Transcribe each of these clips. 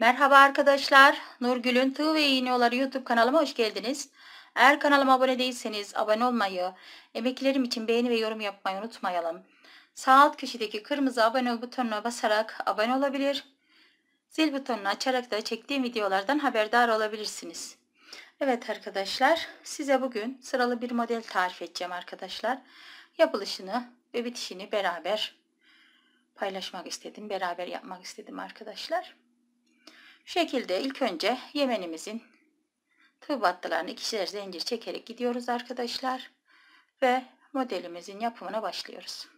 Merhaba arkadaşlar. Nurgül'ün Tığ ve İğneoları YouTube kanalıma hoş geldiniz. Eğer kanalıma abone değilseniz abone olmayı, emeklerim için beğeni ve yorum yapmayı unutmayalım. Sağ alt köşedeki kırmızı abone butonuna basarak abone olabilir. Zil butonunu açarak da çektiğim videolardan haberdar olabilirsiniz. Evet arkadaşlar size bugün sıralı bir model tarif edeceğim arkadaşlar. Yapılışını ve bitişini beraber paylaşmak istedim. Beraber yapmak istedim arkadaşlar şekilde ilk önce yemenimizin tığ battılarını ikişer zincir çekerek gidiyoruz arkadaşlar. Ve modelimizin yapımına başlıyoruz.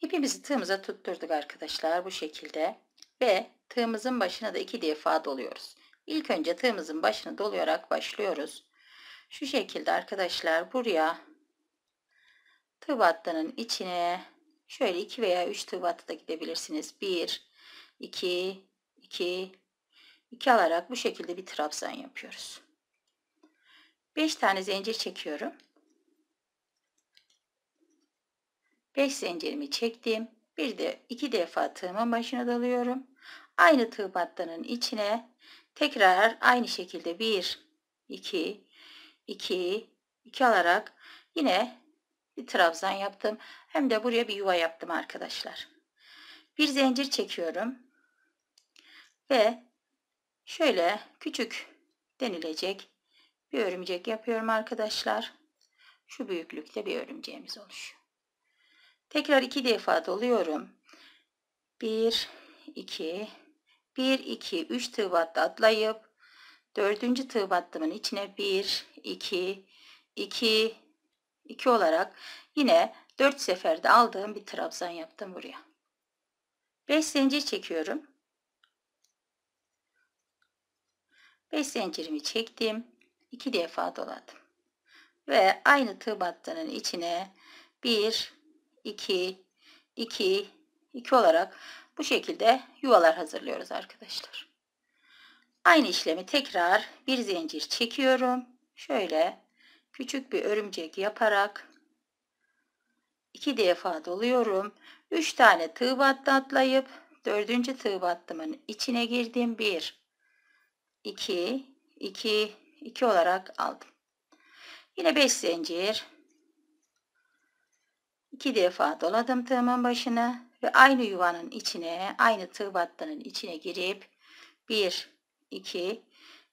İpimizi tığımıza tutturduk arkadaşlar bu şekilde. Ve tığımızın başına da iki defa doluyoruz. İlk önce tığımızın başını dolayarak başlıyoruz. Şu şekilde arkadaşlar buraya tığ battının içine şöyle 2 veya 3 tığ battı da gidebilirsiniz. 1, 2, 2, 2 alarak bu şekilde bir trabzan yapıyoruz. 5 tane zincir çekiyorum. 5 zincirimi çektim. Bir de iki defa tığımın başına dalıyorum. Aynı tığ battanın içine tekrar aynı şekilde 1, 2, 2, 2 alarak yine bir trabzan yaptım. Hem de buraya bir yuva yaptım arkadaşlar. Bir zincir çekiyorum ve şöyle küçük denilecek bir örümcek yapıyorum arkadaşlar. Şu büyüklükte bir örümceğimiz oluşuyor. Tekrar iki defa doluyorum. 1 2 1 2 3 tığ battı atlayıp 4. tığ battımın içine 1 2 2 2 olarak yine 4 seferde aldığım bir trabzan yaptım buraya. 5 zincir çekiyorum. 5 zincirimi çektim. 2 defa doladım. Ve aynı tığ battının içine 1, 2, 2, 2 olarak bu şekilde yuvalar hazırlıyoruz arkadaşlar. Aynı işlemi tekrar bir zincir çekiyorum. Şöyle küçük bir örümcek yaparak 2 defa doluyorum. 3 tane tığ battı atlayıp 4. tığ battımın içine girdim. 1 2, 2, 2 olarak aldım. Yine 5 zincir. 2 defa doladım tığımın başına ve aynı yuvanın içine, aynı tığ battının içine girip 1, 2,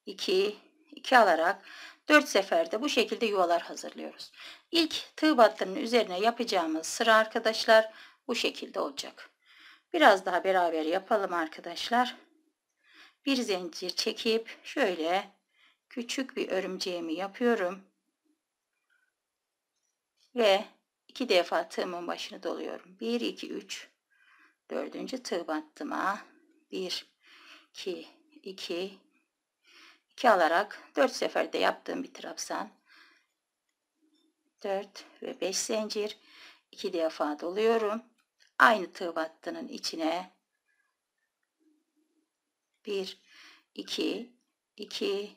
2, 2 alarak 4 seferde bu şekilde yuvalar hazırlıyoruz. İlk tığ battının üzerine yapacağımız sıra arkadaşlar bu şekilde olacak. Biraz daha beraber yapalım arkadaşlar bir zincir çekip şöyle küçük bir örümceğimi yapıyorum. Ve iki defa tığımın başını doluyorum. 1 2 3 dördüncü tığ battıma 1 2 2 2 alarak 4 seferde yaptığım bir trabzan 4 ve 5 zincir 2 defa doluyorum. Aynı tığ battının içine 1, 2, 2,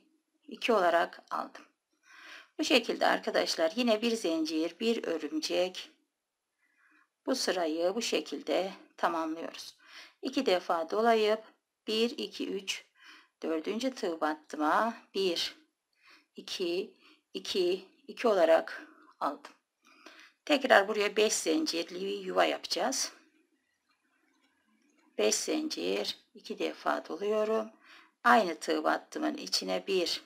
2 olarak aldım. Bu şekilde arkadaşlar yine bir zincir, bir örümcek. Bu sırayı bu şekilde tamamlıyoruz. 2 defa dolayıp 1, 2, 3, 4. tığ battıma 1, 2, 2, 2 olarak aldım. Tekrar buraya 5 zincirli yuva yapacağız. 5 zincir 2 defa doluyorum. Aynı tığ battımın içine 1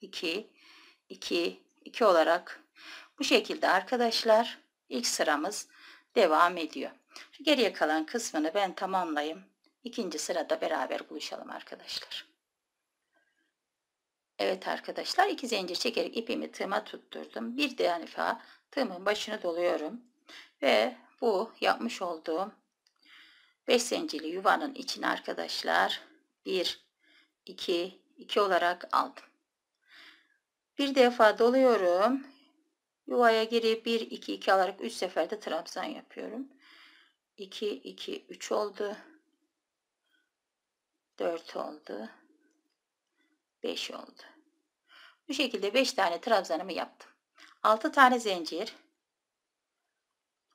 2 2 2 olarak bu şekilde arkadaşlar ilk sıramız devam ediyor. Şu geriye kalan kısmını ben tamamlayayım. İkinci sırada beraber buluşalım arkadaşlar. Evet arkadaşlar iki zincir çekerek ipimi tığıma tutturdum. Bir defa tığımın başını doluyorum. Ve bu yapmış olduğum 5 zincirli yuvanın içine arkadaşlar 1 2 2 olarak aldım. Bir defa doluyorum. Yuvaya girip 1 2 2 alarak 3 seferde trabzan yapıyorum. 2 2 3 oldu. 4 oldu. 5 oldu. Bu şekilde 5 tane trabzanımı yaptım. 6 tane zincir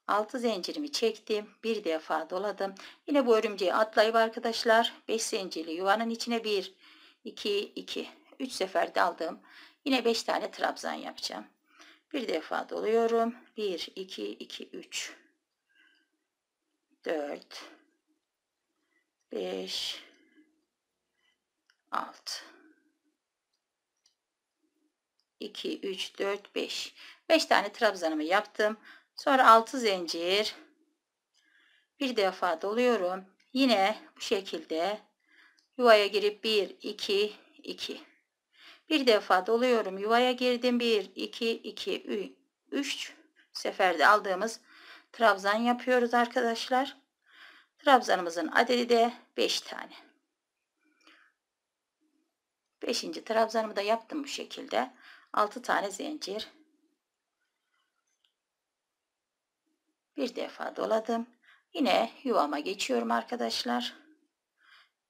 6 zincirimi çektim. Bir defa doladım. Yine bu örümceği atlayıp arkadaşlar 5 zincirli yuvanın içine 1, 2, 2, 3 sefer daldım. Yine 5 tane trabzan yapacağım. Bir defa doluyorum. 1, 2, 2, 3, 4, 5, 6, 2, 3, 4, 5. 5 tane trabzanımı yaptım. Sonra 6 zincir. Bir defa doluyorum. Yine bu şekilde yuvaya girip 1 2 2. Bir defa doluyorum. Yuvaya girdim 1 2 2 3 seferde aldığımız trabzan yapıyoruz arkadaşlar. Trabzanımızın adedi de 5 tane. 5. trabzanımı da yaptım bu şekilde. 6 tane zincir Bir defa doladım. Yine yuvama geçiyorum arkadaşlar.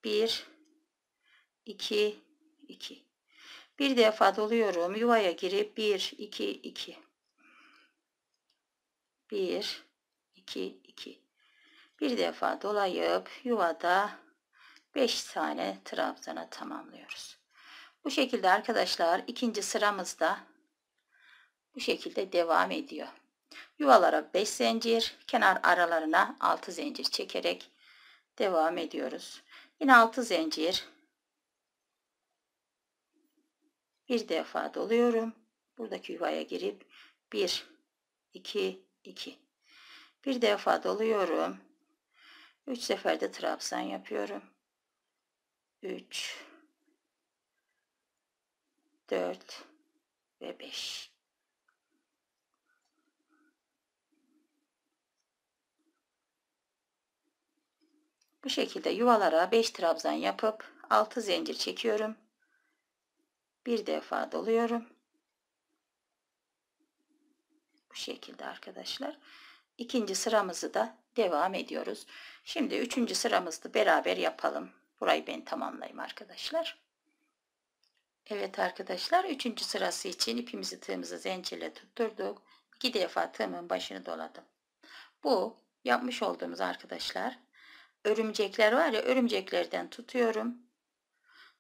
1 2 2 Bir defa doluyorum. Yuvaya girip 1 2 2 1 2 2 Bir defa dolayıp yuvada 5 tane trabzana tamamlıyoruz. Bu şekilde arkadaşlar ikinci sıramızda bu şekilde devam ediyor. Yuvalara 5 zincir, kenar aralarına 6 zincir çekerek devam ediyoruz. Yine 6 zincir. Bir defa doluyorum. Buradaki yuvaya girip 1 2 2. Bir defa doluyorum. 3 seferde trabzan yapıyorum. 3 4 ve 5. Bu şekilde yuvalara 5 trabzan yapıp 6 zincir çekiyorum. Bir defa doluyorum. Bu şekilde arkadaşlar. İkinci sıramızı da devam ediyoruz. Şimdi üçüncü sıramızı beraber yapalım. Burayı ben tamamlayayım arkadaşlar. Evet arkadaşlar üçüncü sırası için ipimizi tığımızı zincirle tutturduk. İki defa tığımın başını doladım. Bu yapmış olduğumuz arkadaşlar örümcekler var ya örümceklerden tutuyorum.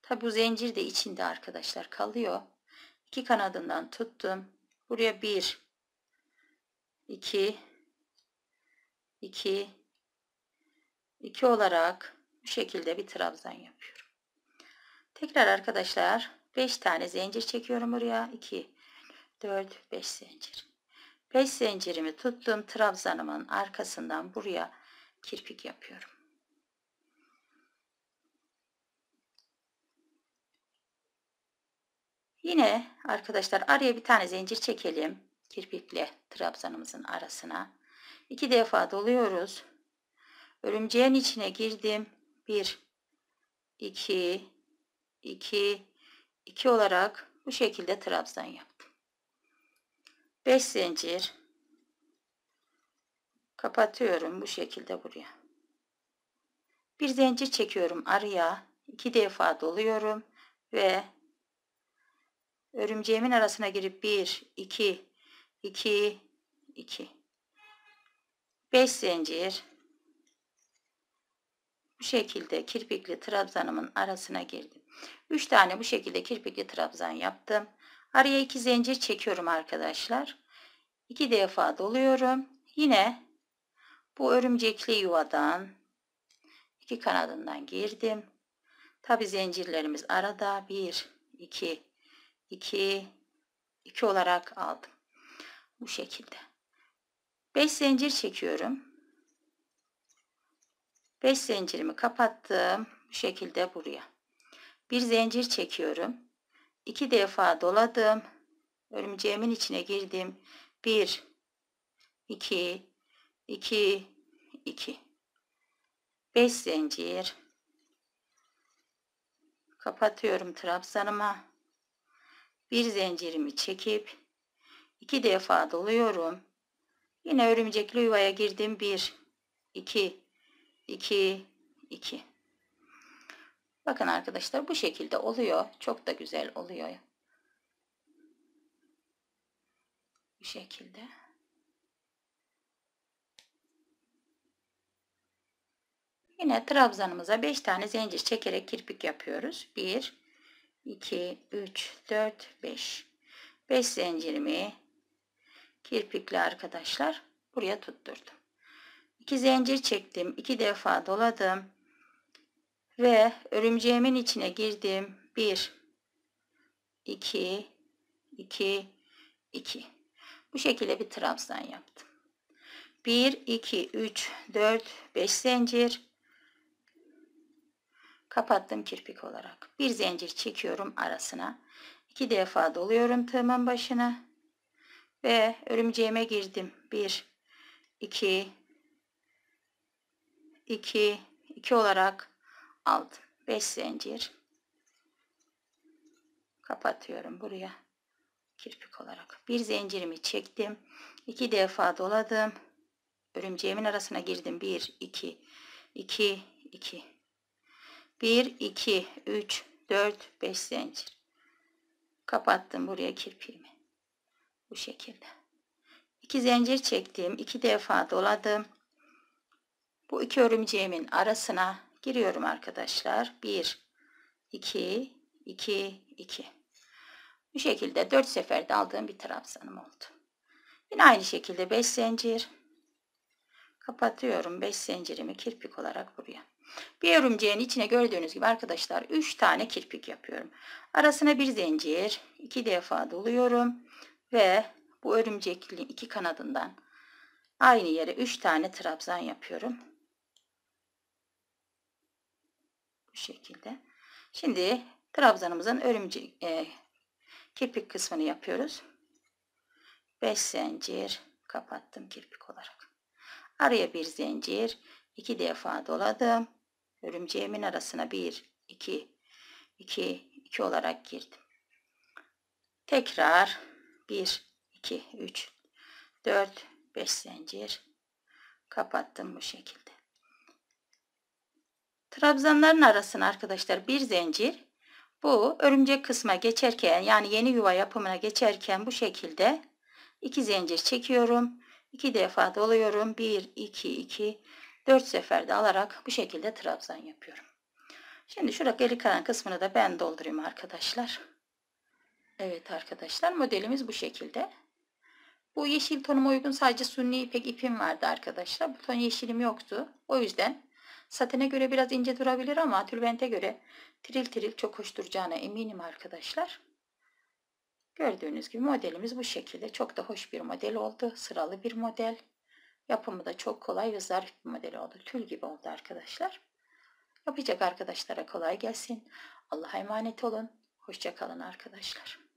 Tabi bu zincir de içinde arkadaşlar kalıyor. İki kanadından tuttum. Buraya bir, iki, iki, iki olarak bu şekilde bir trabzan yapıyorum. Tekrar arkadaşlar 5 tane zincir çekiyorum buraya. 2, 4, 5 zincir. 5 zincirimi tuttum. Trabzanımın arkasından buraya kirpik yapıyorum. Yine arkadaşlar araya bir tane zincir çekelim. Kirpikle trabzanımızın arasına. iki defa doluyoruz. Örümceğin içine girdim. bir iki iki iki olarak bu şekilde trabzan yaptım. beş zincir kapatıyorum bu şekilde buraya. Bir zincir çekiyorum araya. iki defa doluyorum ve Örümceğimin arasına girip 1, 2, 2, 2. 5 zincir. Bu şekilde kirpikli trabzanımın arasına girdim. 3 tane bu şekilde kirpikli trabzan yaptım. Araya 2 zincir çekiyorum arkadaşlar. 2 defa doluyorum. Yine bu örümcekli yuvadan iki kanadından girdim. Tabi zincirlerimiz arada 1, 2, 2 2 olarak aldım. Bu şekilde. 5 zincir çekiyorum. 5 zincirimi kapattım. Bu şekilde buraya. Bir zincir çekiyorum. 2 defa doladım. Örümceğimin içine girdim. 1 2 2 2 5 zincir kapatıyorum trabzanıma bir zincirimi çekip iki defa doluyorum. Yine örümcekli yuvaya girdim. 1 2 2 2 Bakın arkadaşlar bu şekilde oluyor. Çok da güzel oluyor. Bu şekilde. Yine trabzanımıza 5 tane zincir çekerek kirpik yapıyoruz. 1 2, 3, 4, 5. 5 zincirimi kirpikli arkadaşlar buraya tutturdum. 2 zincir çektim. 2 defa doladım. Ve örümceğimin içine girdim. 1, 2, 2, 2. Bu şekilde bir trabzan yaptım. 1, 2, 3, 4, 5 zincir kapattım kirpik olarak. Bir zincir çekiyorum arasına. İki defa doluyorum tığımın başına. Ve örümceğime girdim. Bir, iki, iki, iki olarak aldım. Beş zincir. Kapatıyorum buraya. Kirpik olarak. Bir zincirimi çektim. İki defa doladım. Örümceğimin arasına girdim. Bir, iki, iki, iki. 1 2 3 4 5 zincir kapattım buraya kirpiğimi bu şekilde 2 zincir çektim 2 defa doladım bu iki örümceğimin arasına giriyorum arkadaşlar 1 2 2 2 bu şekilde 4 seferde aldığım bir trabzanım oldu yine aynı şekilde 5 zincir kapatıyorum 5 zincirimi kirpik olarak buraya bir örümceğin içine gördüğünüz gibi arkadaşlar 3 tane kirpik yapıyorum. Arasına bir zincir 2 defa doluyorum ve bu örümcekliğin iki kanadından aynı yere 3 tane trabzan yapıyorum. Bu şekilde. Şimdi trabzanımızın örümcek e, kirpik kısmını yapıyoruz. 5 zincir kapattım kirpik olarak. Araya bir zincir, iki defa doladım Örümceğimin arasına 1, 2, 2, 2 olarak girdim. Tekrar 1, 2, 3, 4, 5 zincir kapattım bu şekilde. Trabzanların arasına arkadaşlar bir zincir bu örümcek kısma geçerken yani yeni yuva yapımına geçerken bu şekilde iki zincir çekiyorum. iki defa doluyorum. 1 2 2 4 seferde alarak bu şekilde trabzan yapıyorum. Şimdi şurada geri kalan kısmını da ben doldurayım arkadaşlar. Evet arkadaşlar modelimiz bu şekilde. Bu yeşil tonuma uygun sadece sünni ipek ipim vardı arkadaşlar. Bu ton yeşilim yoktu. O yüzden satene göre biraz ince durabilir ama tülbente göre tiril tiril çok hoş duracağına eminim arkadaşlar. Gördüğünüz gibi modelimiz bu şekilde. Çok da hoş bir model oldu. Sıralı bir model. Yapımı da çok kolay ve zarif bir model oldu. Tül gibi oldu arkadaşlar. Yapacak arkadaşlara kolay gelsin. Allah'a emanet olun. Hoşçakalın arkadaşlar.